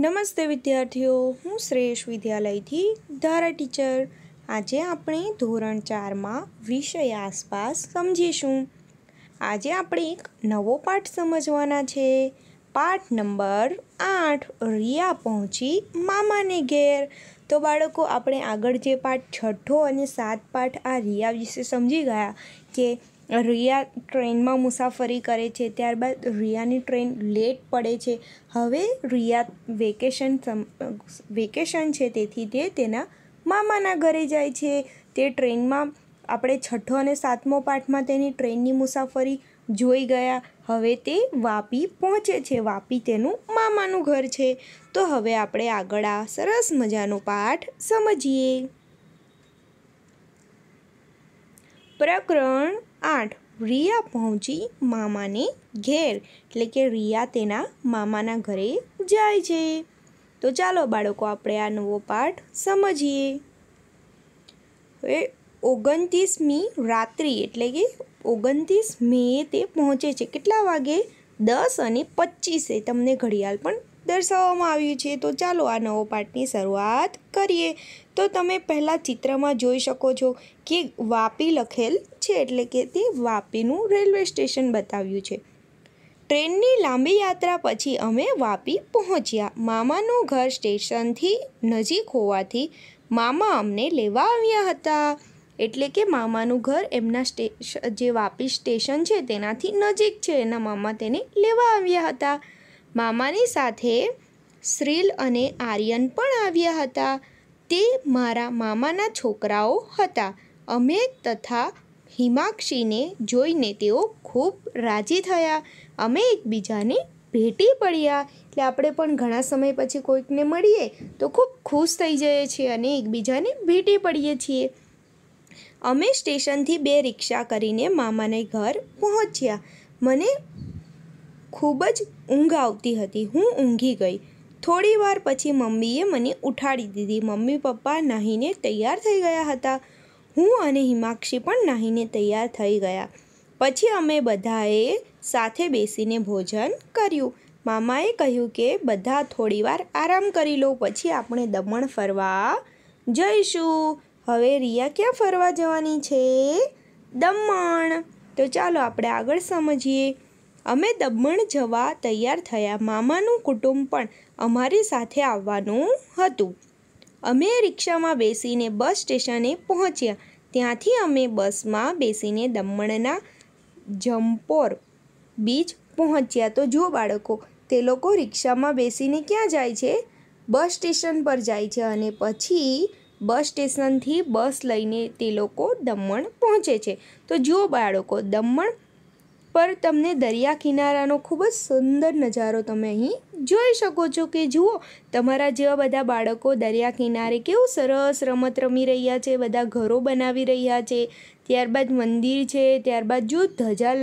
નમસ્તે વિદ્યાર્થીઓ હું શ્રેષ્ઠ વિદ્યાલયથી ધારા ટીચર આજે આપણે ધોરણ ચારમાં વિષય આસપાસ સમજીશું આજે આપણે એક નવો પાઠ સમજવાના છે પાઠ નંબર આઠ રિયા પહોંચી મામાને ઘેર તો બાળકો આપણે આગળ જે પાઠ છઠ્ઠો અને સાત પાઠ આ રિયા વિશે સમજી ગયા કે રિયા ટ્રેનમાં મુસાફરી કરે છે ત્યારબાદ રિયાની ટ્રેન લેટ પડે છે હવે રિયા વેકેશન વેકેશન છે તેથી તે તેના મામાના ઘરે જાય છે તે ટ્રેનમાં આપણે છઠ્ઠો અને સાતમો પાઠમાં તેની ટ્રેનની મુસાફરી જોઈ ગયા હવે તે વાપી પહોંચે છે વાપી તેનું મામાનું ઘર છે તો હવે આપણે આગળ આ સરસ મજાનો પાઠ સમજીએ પ્રકરણ આઠ રિયા પહોંચી મામાને ઘેર એટલે કે રિયા તેના મામાના ઘરે જાય છે તો ચાલો બાળકો આપણે આ નવો પાઠ સમજીએ હવે ઓગણત્રીસમી રાત્રિ એટલે કે ઓગણત્રીસ મે તે પહોંચે છે કેટલા વાગે દસ અને પચીસે તમને ઘડિયાળ પણ દર્શાવવામાં આવ્યું છે તો ચાલો આ નવો પાઠની શરૂઆત કરીએ તો તમે પહેલાં ચિત્રમાં જોઈ શકો છો કે વાપી લખેલ છે એટલે કે તે વાપીનું રેલવે સ્ટેશન બતાવ્યું છે ટ્રેનની લાંબી યાત્રા પછી અમે વાપી પહોંચ્યા મામાનું ઘર સ્ટેશનથી નજીક હોવાથી મામા અમને લેવા આવ્યા હતા એટલે કે મામાનું ઘર એમના સ્ટેશ જે વાપી સ્ટેશન છે તેનાથી નજીક છે એના મામા તેને લેવા આવ્યા હતા મામાની સાથે શ્રીલ અને આર્યન પણ આવ્યા હતા તે મારા મામાના છોકરાઓ હતા અમે તથા હિમાક્ષીને જોઈને તેઓ ખૂબ રાજી થયા અમે એકબીજાને ભેટી પડ્યા એટલે આપણે પણ ઘણા સમય પછી કોઈકને મળીએ તો ખૂબ ખુશ થઈ જઈએ છીએ અને એકબીજાને ભેટી પડીએ છીએ અમે સ્ટેશનથી બે રિક્ષા કરીને મામાને ઘર પહોંચ્યા મને ખૂબ જ ઊંઘ આવતી હતી હું ઊંઘી ગઈ થોડી વાર પછી મમ્મીએ મને ઉઠાડી દીધી મમ્મી પપ્પા નાહીને તૈયાર થઈ ગયા હતા હું અને હિમાક્ષી પણ નાહીને તૈયાર થઈ ગયા પછી અમે બધાએ સાથે બેસીને ભોજન કર્યું મામાએ કહ્યું કે બધા થોડીવાર આરામ કરી લો પછી આપણે દમણ ફરવા જઈશું હવે રિયા ક્યાં ફરવા જવાની છે દમણ તો ચાલો આપણે આગળ સમજીએ અમે દમણ જવા તૈયાર થયા મામાનું કુટુંબ પણ અમારી સાથે આવવાનું હતું અમે રિક્ષામાં બેસીને બસ સ્ટેશને પહોંચ્યા ત્યાંથી અમે બસમાં બેસીને દમણના જમ્પોર બીચ પહોંચ્યા તો જુઓ બાળકો તે લોકો રિક્ષામાં બેસીને ક્યાં જાય છે બસ સ્ટેશન પર જાય છે અને પછી બસ સ્ટેશનથી બસ લઈને તે લોકો દમણ પહોંચે છે તો જુઓ બાળકો દમણ પર તમને દરિયા કિનારાનો ખૂબ જ સુંદર નજારો તમે અહીં જોઈ શકો છો કે જુઓ તમારા જેવા બધા બાળકો દરિયા કિનારે કેવું સરસ રમત રમી રહ્યા છે બધા ઘરો બનાવી રહ્યા છે ત્યારબાદ મંદિર છે ત્યારબાદ જો ધજા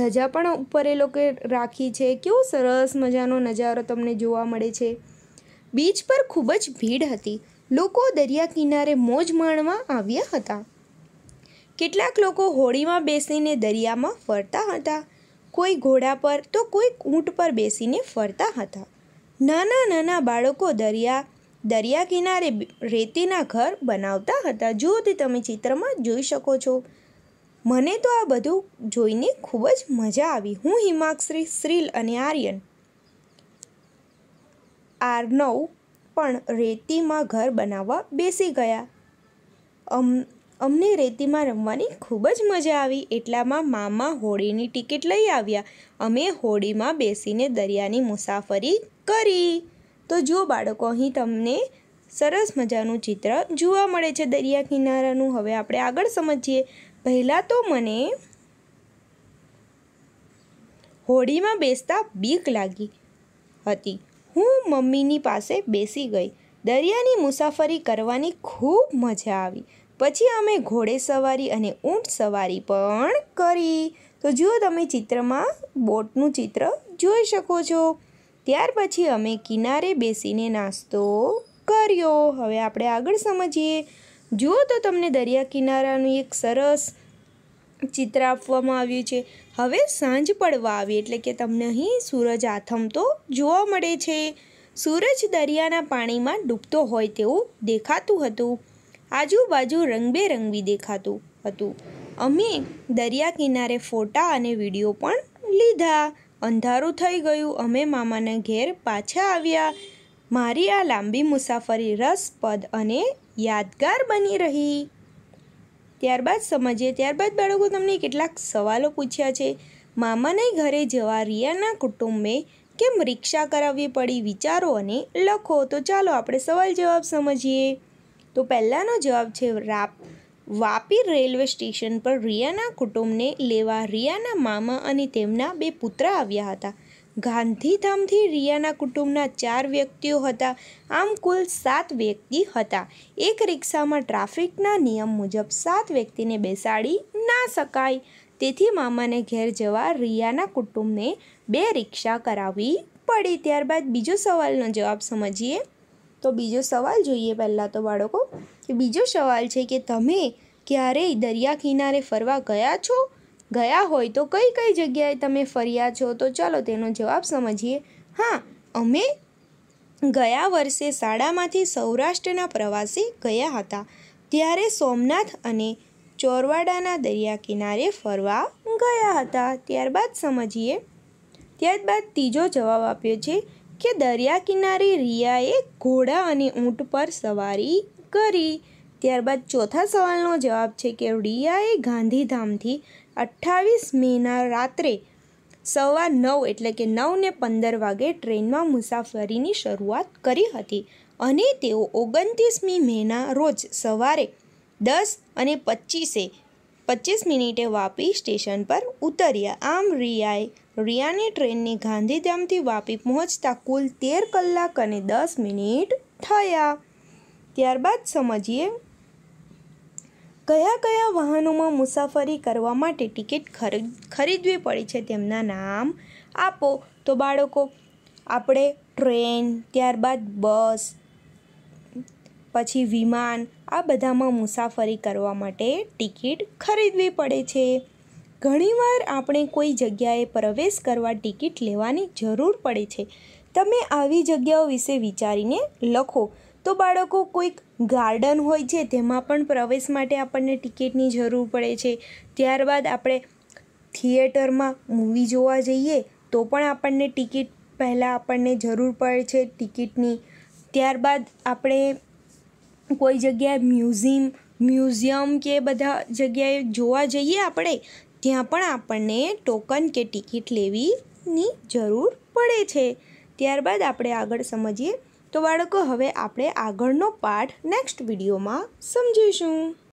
ધજા પણ ઉપર એ લોકોએ રાખી છે કેવો સરસ મજાનો નજારો તમને જોવા મળે છે બીચ પર ખૂબ જ ભીડ હતી લોકો દરિયા કિનારે મોજ માણવા આવ્યા હતા કેટલાક લોકો હોળીમાં બેસીને દરિયામાં ફરતા હતા કોઈ ઘોડા પર તો કોઈ ઊંટ પર બેસીને ફરતા હતા નાના નાના બાળકો દરિયા દરિયા કિનારે રેતીના ઘર બનાવતા હતા જો તે તમે ચિત્રમાં જોઈ શકો છો મને તો આ બધું જોઈને ખૂબ જ મજા આવી હું હિમાક્ષરી શ્રીલ અને આર્યન આર્નવ પણ રેતીમાં ઘર બનાવવા બેસી ગયા અમ અમને રેતીમાં રમવાની ખૂબ જ મજા આવી એટલામાં મામા હોડીની ટિકિટ લઈ આવ્યા અમે હોડીમાં બેસીને દરિયાની મુસાફરી કરી તો જો બાળકો અહીં તમને સરસ મજાનું ચિત્ર જોવા મળે છે દરિયા કિનારાનું હવે આપણે આગળ સમજીએ પહેલાં તો મને હોડીમાં બેસતા બીક લાગી હતી હું મમ્મીની પાસે બેસી ગઈ દરિયાની મુસાફરી કરવાની ખૂબ મજા આવી પછી અમે ઘોડે સવારી અને ઊંટ સવારી પણ કરી તો જુઓ તમે ચિત્રમાં બોટનું ચિત્ર જોઈ શકો છો ત્યાર પછી અમે કિનારે બેસીને નાસ્તો કર્યો હવે આપણે આગળ સમજીએ જુઓ તો તમને દરિયા કિનારાનું એક સરસ ચિત્ર આપવામાં આવ્યું છે હવે સાંજ પડવા આવી એટલે કે તમને અહીં સૂરજ આથમતો જોવા મળે છે સૂરજ દરિયાના પાણીમાં ડૂબતો હોય તેવું દેખાતું હતું આજુબાજુ રંગબેરંગી દેખાતું હતું અમે દરિયા કિનારે ફોટા અને વિડીયો પણ લીધા અંધારું થઈ ગયું અમે મામાના ઘેર પાછા આવ્યા મારી આ લાંબી મુસાફરી રસપ્રદ અને યાદગાર બની રહી ત્યારબાદ સમજીએ ત્યારબાદ બાળકો તમને કેટલાક સવાલો પૂછ્યા છે મામાને ઘરે જવા રિયાના કુટુંબે કેમ રિક્ષા કરાવવી પડી વિચારો અને લખો તો ચાલો આપણે સવાલ જવાબ સમજીએ તો પહેલાંનો જવાબ છે રાપ વાપી રેલવે સ્ટેશન પર રિયાના કુટુંબને લેવા રિયાના મામા અને તેમના બે પુત્ર આવ્યા હતા ગાંધીધામથી રિયાના કુટુંબના ચાર વ્યક્તિઓ હતા આમ કુલ સાત વ્યક્તિ હતા એક રિક્ષામાં ટ્રાફિકના નિયમ મુજબ સાત વ્યક્તિને બેસાડી ના શકાય તેથી મામાને ઘેર જવા રિયાના કુટુંબને બે રિક્ષા કરાવવી પડી ત્યારબાદ બીજો સવાલનો જવાબ સમજીએ તો બીજો સવાલ જોઈએ પહેલાં તો બાળકો કે બીજો સવાલ છે કે તમે ક્યારેય દરિયા કિનારે ફરવા ગયા છો ગયા હોય તો કઈ કઈ જગ્યાએ તમે ફર્યા છો તો ચાલો તેનો જવાબ સમજીએ હા અમે ગયા વર્ષે શાળામાંથી સૌરાષ્ટ્રના પ્રવાસે ગયા હતા ત્યારે સોમનાથ અને ચોરવાડાના દરિયા કિનારે ફરવા ગયા હતા ત્યારબાદ સમજીએ ત્યારબાદ ત્રીજો જવાબ આપ્યો છે કે દરિયા કિનારે રિયાએ ઘોડા અને ઊંટ પર સવારી કરી ત્યારબાદ ચોથા સવાલનો જવાબ છે કે રિયાએ ગાંધીધામથી અઠ્ઠાવીસ મેના રાત્રે સવા નવ એટલે કે નવને પંદર વાગે ટ્રેનમાં મુસાફરીની શરૂઆત કરી હતી અને તેઓ ઓગણત્રીસમી મેના રોજ સવારે દસ અને પચીસે પચીસ મિનિટે વાપી સ્ટેશન પર ઉતર્યા આમ રિયાએ રિયાની ટ્રેનની ગાંધીધામથી વાપી પહોંચતા કુલ તેર કલાક અને દસ મિનિટ થયા ત્યારબાદ સમજીએ કયા કયા વાહનોમાં મુસાફરી કરવા માટે ટિકિટ ખરીદવી પડી છે તેમના નામ આપો તો બાળકો આપણે ટ્રેન ત્યારબાદ બસ પછી વિમાન આ બધામાં મુસાફરી કરવા માટે ટિકિટ ખરીદવી પડે છે ઘણીવાર આપણે કોઈ જગ્યાએ પ્રવેશ કરવા ટિકિટ લેવાની જરૂર પડે છે તમે આવી જગ્યાઓ વિશે વિચારીને લખો તો બાળકો કોઈક ગાર્ડન હોય છે તેમાં પણ પ્રવેશ માટે આપણને ટિકિટની જરૂર પડે છે ત્યારબાદ આપણે થિયેટરમાં મૂવી જોવા જઈએ તો પણ આપણને ટિકિટ પહેલાં આપણને જરૂર પડે છે ટિકિટની ત્યારબાદ આપણે કોઈ જગ્યાએ મ્યુઝિયમ મ્યુઝિયમ કે બધા જગ્યાએ જોવા જઈએ આપણે જ્યાં પણ આપણને ટોકન કે ટિકિટ લેવીની જરૂર પડે છે ત્યારબાદ આપણે આગળ સમજીએ તો બાળકો હવે આપણે આગળનો પાઠ નેક્સ્ટ વિડીયોમાં સમજીશું